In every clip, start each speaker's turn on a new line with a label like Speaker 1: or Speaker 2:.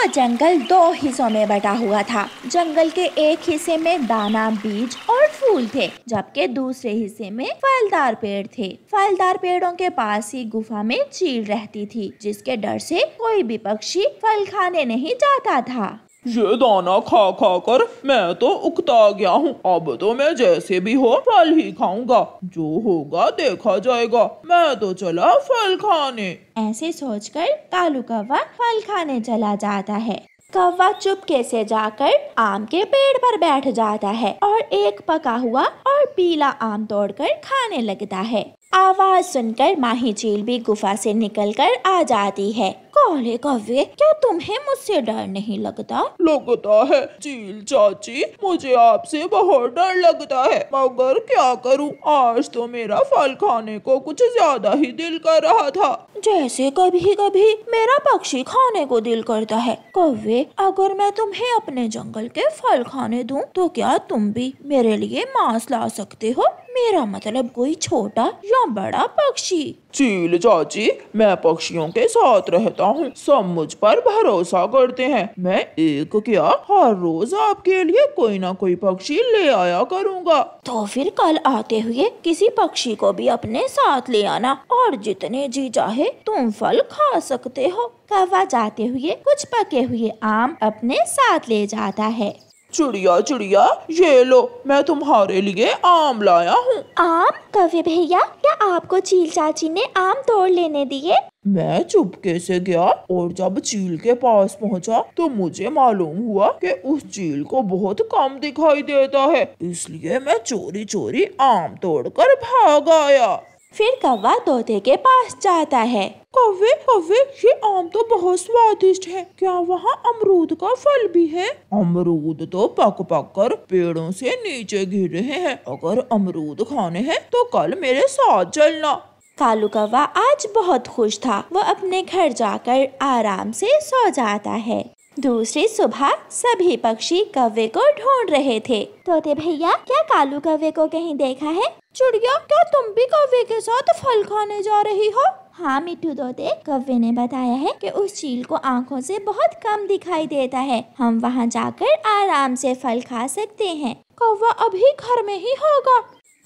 Speaker 1: वह जंगल दो हिस्सों में बटा हुआ था जंगल के एक हिस्से में दाना बीज और फूल थे जबकि दूसरे हिस्से में फलदार पेड़ थे फलदार पेड़ों के पास ही गुफा में चील रहती थी जिसके डर से कोई भी पक्षी फल खाने नहीं जाता था
Speaker 2: ये दाना खा खा कर मैं तो उकता गया हूँ अब तो मैं जैसे भी हो फल ही खाऊंगा जो होगा देखा जाएगा मैं तो चला फल खाने ऐसे सोचकर
Speaker 1: कालू कौवा फल खाने चला जाता है कौवा चुपके से जाकर आम के पेड़ पर बैठ जाता है और एक पका हुआ और पीला आम तोड़कर खाने लगता है आवाज सुनकर माही चील भी गुफा से निकलकर आ जाती है काले कव्य क्या तुम्हें मुझसे डर नहीं लगता लगता
Speaker 2: है चील चाची मुझे आपसे बहुत डर लगता है मगर क्या करूं? आज तो मेरा फल खाने को कुछ ज्यादा ही दिल कर रहा था जैसे कभी कभी
Speaker 1: मेरा पक्षी खाने को दिल करता है कव्य अगर मैं तुम्हें अपने जंगल के फल खाने दूं तो क्या तुम भी मेरे लिए मांस ला सकते हो मेरा मतलब
Speaker 2: कोई छोटा या बड़ा पक्षी चील चाची मैं पक्षियों के साथ रहता हूँ सब मुझ पर भरोसा करते हैं मैं एक क्या हर रोज आपके लिए कोई ना कोई पक्षी ले आया करूँगा तो फिर कल आते हुए किसी
Speaker 1: पक्षी को भी अपने साथ ले आना और जितने जी चाहे तुम फल खा सकते हो कवा जाते हुए कुछ पके हुए आम अपने साथ ले जाता है
Speaker 2: चिड़िया चिड़िया ये लो मैं तुम्हारे लिए आम लाया हूँ
Speaker 1: आम कव्य
Speaker 2: भैया क्या आपको चील चाची ने आम तोड़ लेने दिए मैं चुपके से गया और जब चील के पास पहुंचा तो मुझे मालूम हुआ कि उस चील को बहुत कम दिखाई देता है इसलिए मैं चोरी चोरी आम तोड़कर भाग आया फिर कौवा तोते के पास जाता है कौवे कौवे ये आम बहुत स्वादिष्ट है क्या वहाँ अमरूद का फल भी है अमरूद तो पक पक कर पेड़ों से नीचे गिर रहे हैं अगर अमरूद खाने हैं तो कल मेरे साथ चलना
Speaker 1: कालू कौवा आज बहुत खुश था वह अपने घर जाकर आराम से सो जाता है दूसरी सुबह सभी पक्षी कव्वे को ढूंढ रहे थे तोते भैया क्या कालू कव्वे को कहीं देखा है चिड़िया क्या तुम भी कव्वे के साथ फल खाने जा रही हो हाँ मिट्टू हुदोदे कव्वे ने बताया है कि उस चील को आंखों से बहुत कम दिखाई देता है हम वहाँ जाकर आराम से फल खा सकते हैं कौवा अभी घर में ही होगा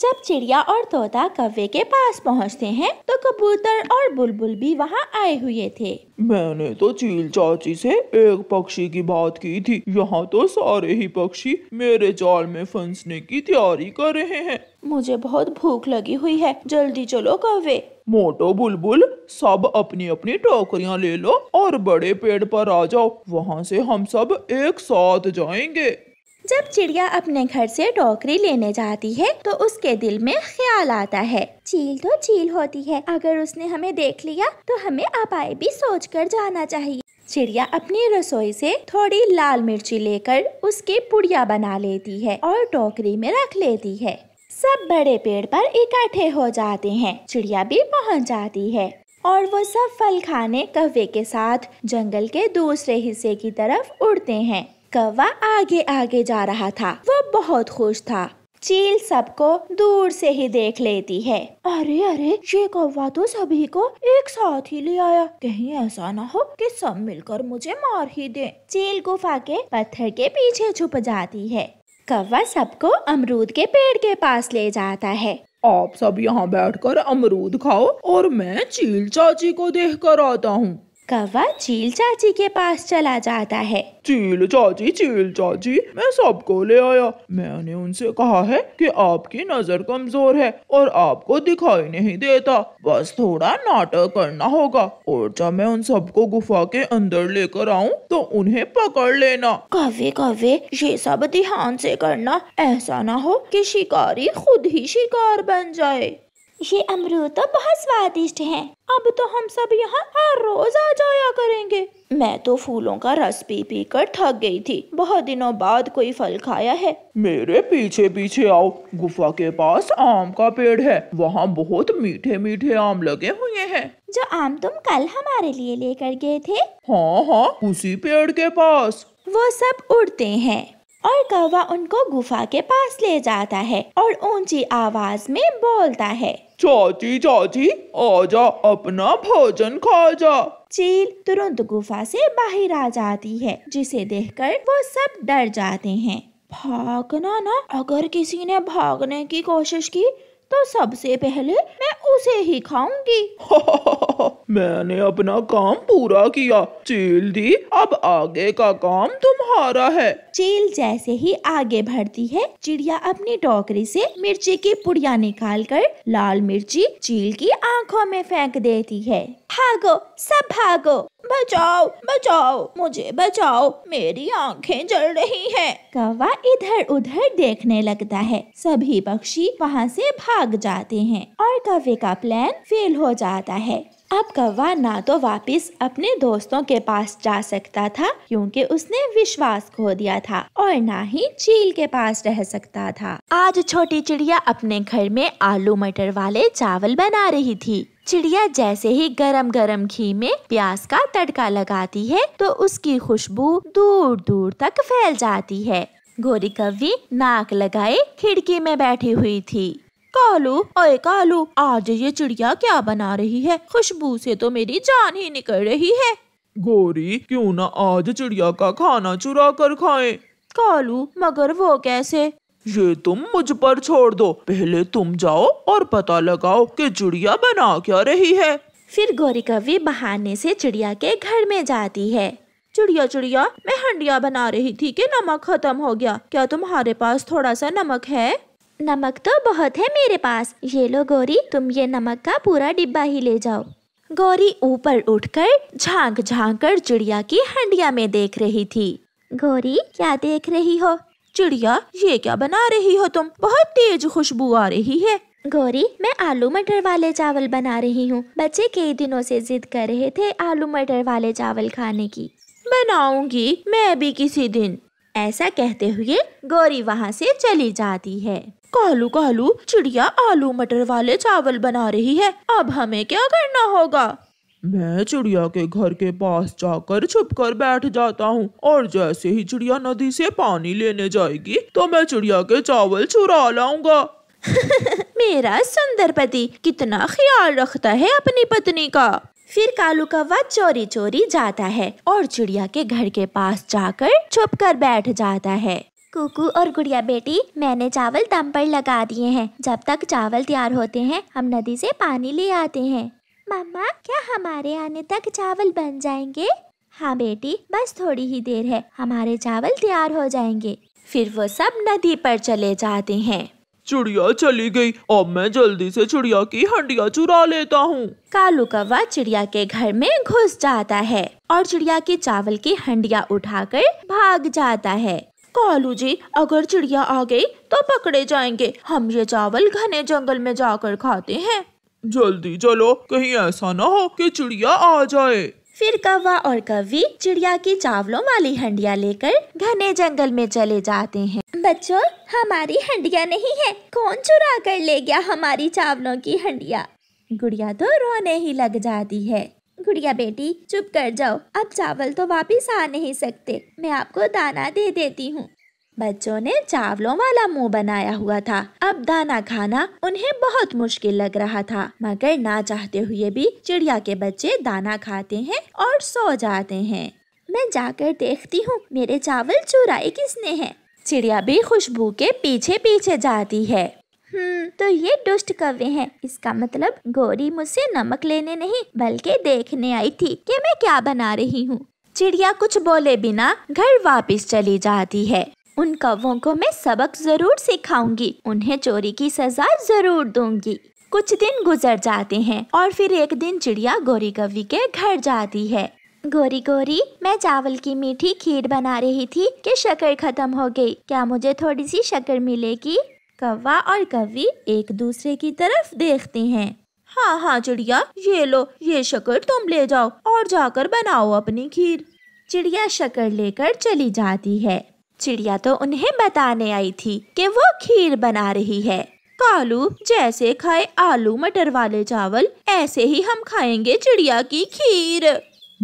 Speaker 1: जब चिड़िया और तोता कव्वे के पास पहुंचते हैं तो कबूतर और बुलबुल भी वहां आए हुए थे
Speaker 2: मैंने तो चील चाची से एक पक्षी की बात की थी यहाँ तो सारे ही पक्षी मेरे जाल में फंसने की तैयारी कर रहे हैं मुझे बहुत भूख लगी हुई है जल्दी चलो कव्वे मोटो बुलबुल सब अपनी अपनी टोकरियाँ ले लो और बड़े पेड़ पर आ जाओ वहाँ से हम सब एक साथ जाएंगे जब चिड़िया अपने घर से टोकरी लेने जाती है तो उसके दिल में ख्याल
Speaker 1: आता है चील तो चील होती है अगर उसने हमें देख लिया तो हमें अपाय भी सोच कर जाना चाहिए चिड़िया अपनी रसोई से थोड़ी लाल मिर्ची लेकर उसकी पुड़िया बना लेती है और टोकरी में रख लेती है सब बड़े पेड़ पर इकट्ठे हो जाते हैं चिड़िया भी पहुंच जाती है और वो सब फल खाने कव्वे के साथ जंगल के दूसरे हिस्से की तरफ उड़ते हैं कौवा आगे आगे जा रहा था वो बहुत खुश था चील सबको दूर से ही देख लेती है अरे अरे ये कौवा तो सभी को एक साथ ही ले आया कहीं ऐसा ना हो कि सब मिलकर मुझे मार ही दे चील गुफा के पत्थर के पीछे छुप जाती है कौवा सबको अमरूद के पेड़ के पास ले जाता है आप सब यहाँ बैठकर
Speaker 2: अमरूद खाओ और मैं चील चाची को देख कर आता हूँ
Speaker 1: कौवा चील चाची के पास चला जाता है
Speaker 2: चील चाची चील चाची मैं सबको ले आया मैंने उनसे कहा है कि आपकी नजर कमजोर है और आपको दिखाई नहीं देता बस थोड़ा नाटक करना होगा और जब मैं उन सबको गुफा के अंदर लेकर आऊँ तो उन्हें पकड़ लेना कौवे कवे ये सब ध्यान से करना ऐसा ना हो कि शिकारी खुद ही शिकार बन
Speaker 1: जाए ये अमरूद तो बहुत स्वादिष्ट हैं। अब तो हम सब यहाँ हर रोज आ जाया करेंगे मैं तो फूलों का रस पी पी कर थक गई थी बहुत दिनों बाद कोई फल खाया है
Speaker 2: मेरे पीछे पीछे आओ गुफा के पास आम का पेड़ है वहाँ बहुत मीठे मीठे आम लगे हुए हैं जो आम तुम कल हमारे लिए लेकर गए थे हाँ हाँ उसी पेड़ के पास वो सब उड़ते हैं
Speaker 1: और कौवा उनको गुफा के पास ले जाता है और ऊंची आवाज में बोलता है
Speaker 2: चाची चाची आजा अपना भोजन खा जा चील
Speaker 1: तुरंत गुफा से बाहर आ जाती है जिसे देखकर वो सब डर जाते हैं भागना ना अगर किसी ने भागने की कोशिश की तो सबसे पहले मैं उसे ही खाऊंगी
Speaker 2: मैंने अपना काम पूरा किया चील दी अब आगे का काम तुम्हारा है चील जैसे
Speaker 1: ही आगे बढ़ती है चिड़िया अपनी टोकरी से मिर्ची की पुड़िया निकाल कर लाल मिर्ची चील की आंखों में फेंक देती है भागो सब भागो बचाओ बचाओ मुझे बचाओ मेरी आंखें जल रही हैं। कौवा इधर उधर देखने लगता है सभी पक्षी वहाँ से भाग जाते हैं और कौवे का प्लान फेल हो जाता है अब कौवा ना तो वापस अपने दोस्तों के पास जा सकता था क्योंकि उसने विश्वास खो दिया था और ना ही चील के पास रह सकता था आज छोटी चिड़िया अपने घर में आलू मटर वाले चावल बना रही थी चिड़िया जैसे ही गरम गरम घी में प्याज का तड़का लगाती है तो उसकी खुशबू दूर दूर तक फैल जाती है गोरी कवि नाक लगाए खिड़की में बैठी हुई थी कालू ओए कालू आज ये चिड़िया क्या बना रही है खुशबू से तो मेरी जान ही निकल रही
Speaker 2: है गोरी क्यों ना आज चिड़िया का खाना चुरा कर खाए कालू मगर वो कैसे ये तुम मुझ पर छोड़ दो पहले तुम जाओ और पता लगाओ कि चिड़िया बना क्या रही है फिर गौरी कवि बहाने से चिड़िया
Speaker 1: के घर में जाती है चिड़िया चिड़िया मैं हंडिया बना रही थी कि नमक खत्म हो गया क्या तुम्हारे पास थोड़ा सा नमक है नमक तो बहुत है मेरे पास ये लो गौरी तुम ये नमक का पूरा डिब्बा ही ले जाओ गौरी ऊपर उठकर झांक झांक कर चिड़िया की हंडिया में देख रही थी गौरी क्या देख रही हो चिड़िया ये क्या बना रही हो तुम बहुत तेज खुशबू आ रही है गौरी मैं आलू मटर वाले चावल बना रही हूँ बच्चे कई दिनों से जिद कर रहे थे आलू मटर वाले चावल खाने की बनाऊंगी मैं भी किसी दिन ऐसा कहते हुए गौरी वहाँ से चली जाती है कालू कालू चिड़िया आलू मटर वाले चावल बना रही है अब हमें क्या करना होगा
Speaker 2: मैं चिड़िया के घर के पास जाकर छुपकर बैठ जाता हूँ और जैसे ही चिड़िया नदी से पानी लेने जाएगी तो मैं चिड़िया के चावल चुरा लाऊंगा
Speaker 1: मेरा सुंदर पति कितना ख्याल रखता है अपनी पत्नी का फिर कालू कौवा चोरी चोरी जाता है और चिड़िया के घर के पास जाकर छुप कर बैठ जाता है कुकू और गुड़िया बेटी मैंने चावल दम पर लगा दिए हैं जब तक चावल तैयार होते हैं हम नदी से पानी ले आते हैं मम्मा क्या हमारे आने तक चावल बन जाएंगे हाँ बेटी बस थोड़ी ही देर है हमारे चावल तैयार हो जाएंगे फिर वो सब नदी पर चले जाते हैं
Speaker 2: चिड़िया चली गई अब मैं जल्दी से चिड़िया की हंडिया चुरा लेता हूँ
Speaker 1: कालू कौवा चिड़िया के घर में घुस जाता है और चिड़िया की चावल की हंडिया उठाकर भाग जाता है कालू जी अगर चिड़िया आ गई तो पकड़े जाएंगे हम ये चावल घने जंगल में जाकर खाते हैं
Speaker 2: जल्दी चलो कहीं ऐसा ना हो कि चिड़िया आ जाए फिर
Speaker 1: कौवा और कवि चिड़िया की चावलों वाली हंडिया लेकर घने जंगल में चले जाते हैं बच्चों हमारी हंडिया नहीं है कौन चुरा कर ले गया हमारी चावलों की हंडिया गुड़िया तो रोने ही लग जाती है गुड़िया बेटी चुप कर जाओ अब चावल तो वापस आ नहीं सकते मैं आपको दाना दे देती हूँ बच्चों ने चावलों वाला मुंह बनाया हुआ था अब दाना खाना उन्हें बहुत मुश्किल लग रहा था मगर ना चाहते हुए भी चिड़िया के बच्चे दाना खाते हैं और सो जाते हैं मैं जाकर देखती हूँ मेरे चावल चुराए किसने हैं चिड़िया भी खुशबू के पीछे पीछे जाती है हम्म तो ये दुष्ट कव्य हैं इसका मतलब गोरी मुझसे नमक लेने नहीं बल्कि देखने आई थी कि मैं क्या बना रही हूँ चिड़िया कुछ बोले बिना घर वापस चली जाती है उन कौवों को मैं सबक जरूर सिखाऊंगी उन्हें चोरी की सजा जरूर दूंगी कुछ दिन गुजर जाते हैं और फिर एक दिन चिड़िया गौरी कवि के घर जाती है गोरी गोरी मैं चावल की मीठी खीर बना रही थी कि शक्कर खत्म हो गई क्या मुझे थोड़ी सी शक्कर मिलेगी कौवा और कवि एक दूसरे की तरफ देखते हैं हाँ हाँ चिड़िया ये लो ये शक्कर तुम ले जाओ और जाकर बनाओ अपनी खीर चिड़िया शक्कर लेकर चली जाती है चिड़िया तो उन्हें बताने आई थी कि वो खीर बना रही है कालू जैसे खाए आलू मटर वाले चावल ऐसे ही हम खाएंगे चिड़िया की खीर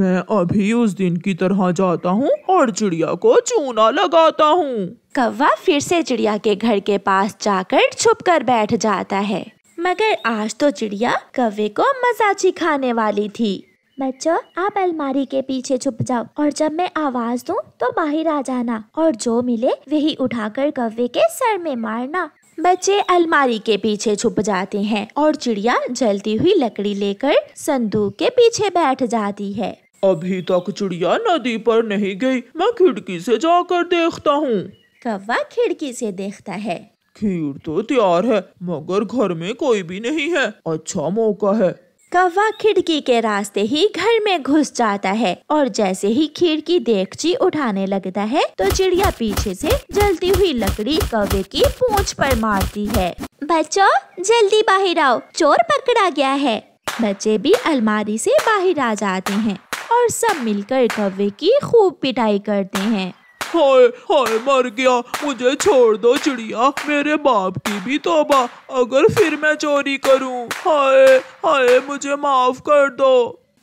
Speaker 2: मैं अभी उस दिन की तरह जाता हूँ और चिड़िया को चूना लगाता हूँ
Speaker 1: कौवा फिर से चिड़िया के घर के पास जाकर छुप कर बैठ जाता है मगर आज तो चिड़िया कौवे को मजाची खाने वाली थी बच्चों आप अलमारी के पीछे छुप जाओ और जब मैं आवाज दूं तो बाहर आ जाना और जो मिले वही उठाकर कव्वे के सर में मारना बच्चे अलमारी के पीछे छुप जाते हैं और चिड़िया जलती हुई लकड़ी लेकर संदूक के पीछे बैठ जाती है
Speaker 2: अभी तक चिड़िया नदी पर नहीं गई मैं खिड़की से जाकर देखता हूँ
Speaker 1: कौवा खिड़की से देखता है
Speaker 2: खीर तो तैयार है मगर घर में कोई भी नहीं है अच्छा मौका है
Speaker 1: कौवा खिड़की के रास्ते ही घर में घुस जाता है और जैसे ही खिड़की देखची उठाने लगता है तो चिड़िया पीछे से जलती हुई लकड़ी कौवे की पूंछ पर मारती है बच्चों जल्दी बाहर आओ चोर पकड़ा गया है बच्चे भी अलमारी से बाहर आ जाते हैं और सब मिलकर कौवे की खूब पिटाई करते हैं
Speaker 2: हाय हाय मर गया मुझे छोड़ दो चिड़िया मेरे बाप की भी तोबा अगर फिर मैं चोरी करूं हाय हाय मुझे माफ कर दो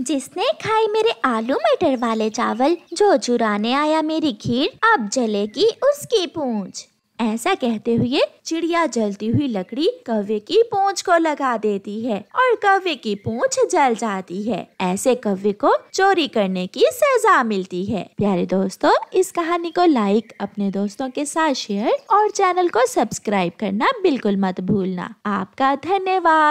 Speaker 1: जिसने खाई मेरे आलू मटर वाले चावल जो चुराने आया मेरी खीर अब जलेगी उसकी पूंछ ऐसा कहते हुए चिड़िया जलती हुई लकड़ी कव्य की पूंछ को लगा देती है और कव्य की पूंछ जल जाती है ऐसे कव्य को चोरी करने की सजा मिलती है प्यारे दोस्तों इस कहानी को लाइक अपने दोस्तों के साथ शेयर और चैनल को सब्सक्राइब करना बिल्कुल मत भूलना आपका धन्यवाद